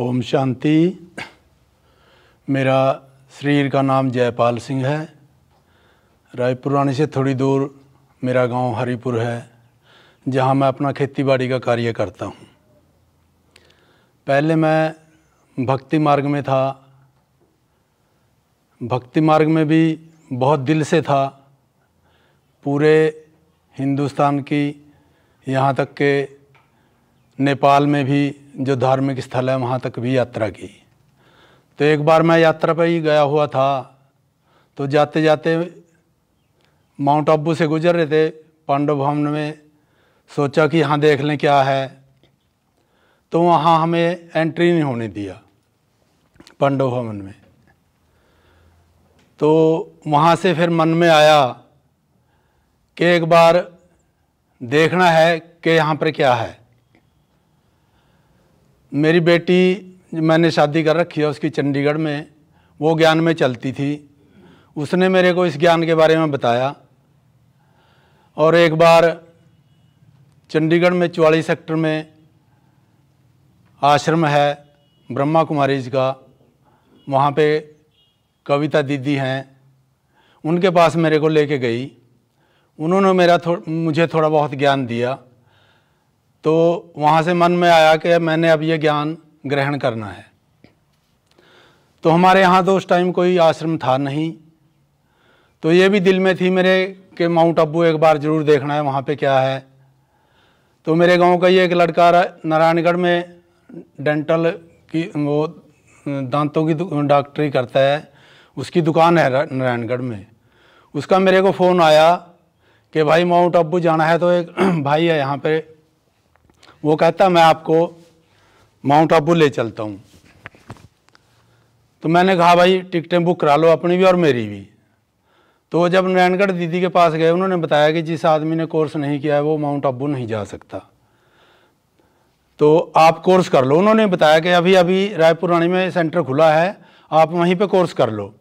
ओम शांति मेरा शरीर का नाम जयपाल सिंह है आने से थोड़ी दूर मेरा गांव हरिपुर है जहां मैं अपना खेतीबाड़ी का कार्य करता हूं पहले मैं भक्ति मार्ग में था भक्ति मार्ग में भी बहुत दिल से था पूरे हिंदुस्तान की यहाँ तक के नेपाल में भी जो धार्मिक स्थल है वहाँ तक भी यात्रा की तो एक बार मैं यात्रा पर ही गया हुआ था तो जाते जाते माउंट आबू से गुजर रहे थे पांडव भवन में सोचा कि यहाँ देख लें क्या है तो वहाँ हमें एंट्री नहीं होने दिया पांडव भवन में तो वहाँ से फिर मन में आया कि एक बार देखना है कि यहाँ पर क्या है मेरी बेटी मैंने शादी कर रखी है उसकी चंडीगढ़ में वो ज्ञान में चलती थी उसने मेरे को इस ज्ञान के बारे में बताया और एक बार चंडीगढ़ में चौलीस सेक्टर में आश्रम है ब्रह्मा कुमारी जी का वहाँ पे कविता दीदी हैं उनके पास मेरे को लेके गई उन्होंने मेरा थो, मुझे थोड़ा बहुत ज्ञान दिया तो वहाँ से मन में आया कि मैंने अब ये ज्ञान ग्रहण करना है तो हमारे यहाँ तो उस टाइम कोई आश्रम था नहीं तो ये भी दिल में थी मेरे कि माउंट अबू एक बार ज़रूर देखना है वहाँ पे क्या है तो मेरे गांव का ये एक लड़का नारायणगढ़ में डेंटल की वो दांतों की डॉक्टरी करता है उसकी दुकान है नारायणगढ़ में उसका मेरे को फ़ोन आया कि भाई माउंट अबू जाना है तो एक भाई है यहाँ पर वो कहता मैं आपको माउंट आबू ले चलता हूँ तो मैंने कहा भाई टिकटें बुक करा लो अपनी भी और मेरी भी तो जब नारायणगढ़ दीदी के पास गए उन्होंने बताया कि जिस आदमी ने कोर्स नहीं किया है वो माउंट आबू नहीं जा सकता तो आप कोर्स कर लो उन्होंने बताया कि अभी अभी रायपुरानी में सेंटर खुला है आप वहीं पे कोर्स कर लो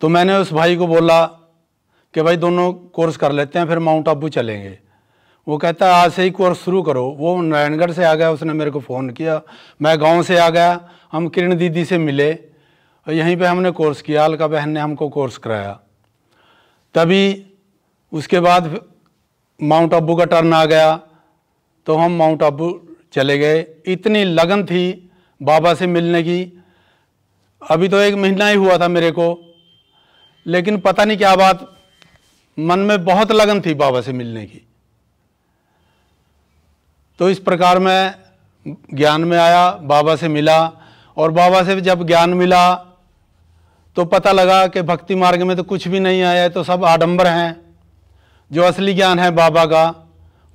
तो मैंने उस भाई को बोला कि भाई दोनों कोर्स कर लेते हैं फिर माउंट आबू चलेंगे वो कहता है आज से ही कोर्स शुरू करो वो नारायणगढ़ से आ गया उसने मेरे को फ़ोन किया मैं गांव से आ गया हम किरण दीदी से मिले और यहीं पे हमने कोर्स किया अलका बहन ने हमको कोर्स कराया तभी उसके बाद माउंट आबू का टर्न आ गया तो हम माउंट आबू चले गए इतनी लगन थी बाबा से मिलने की अभी तो एक महीना ही हुआ था मेरे को लेकिन पता नहीं क्या बात मन में बहुत लगन थी बाबा से मिलने की तो इस प्रकार मैं ज्ञान में आया बाबा से मिला और बाबा से जब ज्ञान मिला तो पता लगा कि भक्ति मार्ग में तो कुछ भी नहीं आया तो सब आडंबर हैं जो असली ज्ञान है बाबा का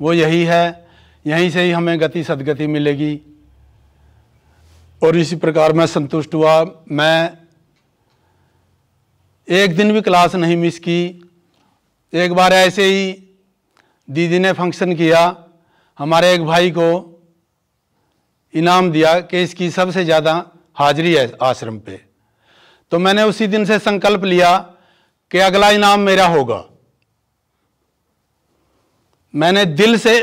वो यही है यहीं से ही हमें गति सदगति मिलेगी और इसी प्रकार मैं संतुष्ट हुआ मैं एक दिन भी क्लास नहीं मिस की एक बार ऐसे ही दीदी ने फंक्शन किया हमारे एक भाई को इनाम दिया कि इसकी सबसे ज़्यादा हाजिरी है आश्रम पे तो मैंने उसी दिन से संकल्प लिया कि अगला इनाम मेरा होगा मैंने दिल से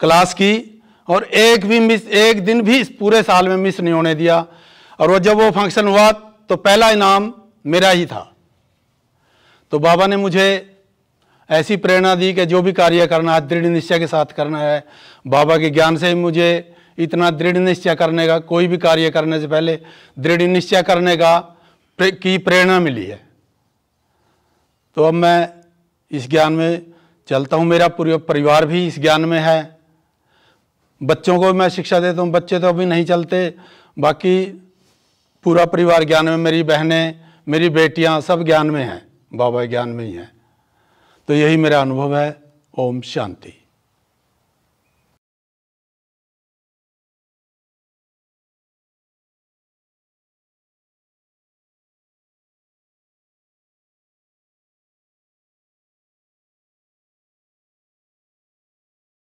क्लास की और एक भी मिस एक दिन भी इस पूरे साल में मिस नहीं होने दिया और वो जब वो फंक्शन हुआ तो पहला इनाम मेरा ही था तो बाबा ने मुझे ऐसी प्रेरणा दी कि जो भी कार्य करना है दृढ़ निश्चय के साथ करना है बाबा के ज्ञान से ही मुझे इतना दृढ़ निश्चय करने का कोई भी कार्य करने से पहले दृढ़ निश्चय करने का प्रे, की प्रेरणा मिली है तो अब मैं इस ज्ञान में चलता हूँ मेरा पूरे परिवार भी इस ज्ञान में है बच्चों को मैं शिक्षा देता हूँ बच्चे तो अभी नहीं चलते बाकी पूरा परिवार ज्ञान में मेरी बहनें मेरी बेटियाँ सब ज्ञान में हैं बाबा ज्ञान में ही हैं तो यही मेरा अनुभव है ओम शांति